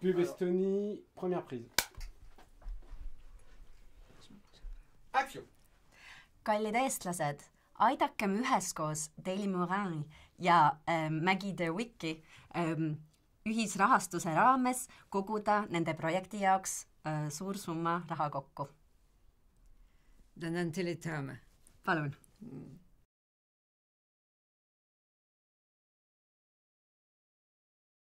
Pub Alors. Estonie, première prise. Action! kallid eestlased, aidakem üheskoos Daily Morin ja äh, Maggie de Wiki äh, ühisrahastuse raames koguda nende projekti jaoks äh, suur summa raha kokku. tänan teile, Taame. palun mm..